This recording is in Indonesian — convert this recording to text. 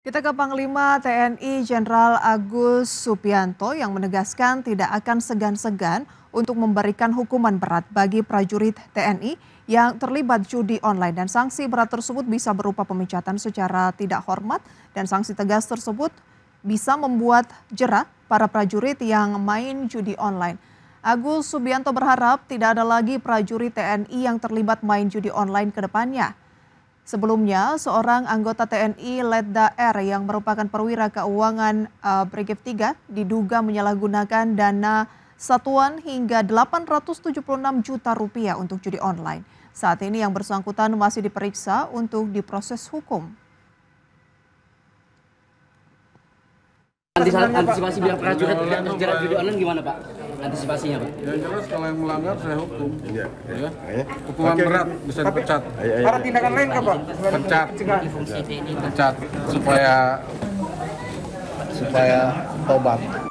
Kita ke Panglima TNI Jenderal Agus Supianto yang menegaskan tidak akan segan-segan untuk memberikan hukuman berat bagi prajurit TNI yang terlibat judi online dan sanksi berat tersebut bisa berupa pemecatan secara tidak hormat dan sanksi tegas tersebut bisa membuat jerah para prajurit yang main judi online. Agus Subianto berharap tidak ada lagi prajurit TNI yang terlibat main judi online ke depannya. Sebelumnya, seorang anggota TNI Letda R yang merupakan perwira keuangan uh, Brigif 3 diduga menyalahgunakan dana satuan hingga 876 juta rupiah untuk judi online. Saat ini yang bersangkutan masih diperiksa untuk diproses hukum. antisipasi, antisipasi biar prajurit terjerat judi online gimana Pak? Antisipasinya Pak? Ya jelas kalau yang melanggar saya hukum. Iya. Ya. Iya. Hukuman berat bisa dipecat. Iya, iya, Ada tindakan lain Pak? Pecat. Pecat supaya supaya tobat.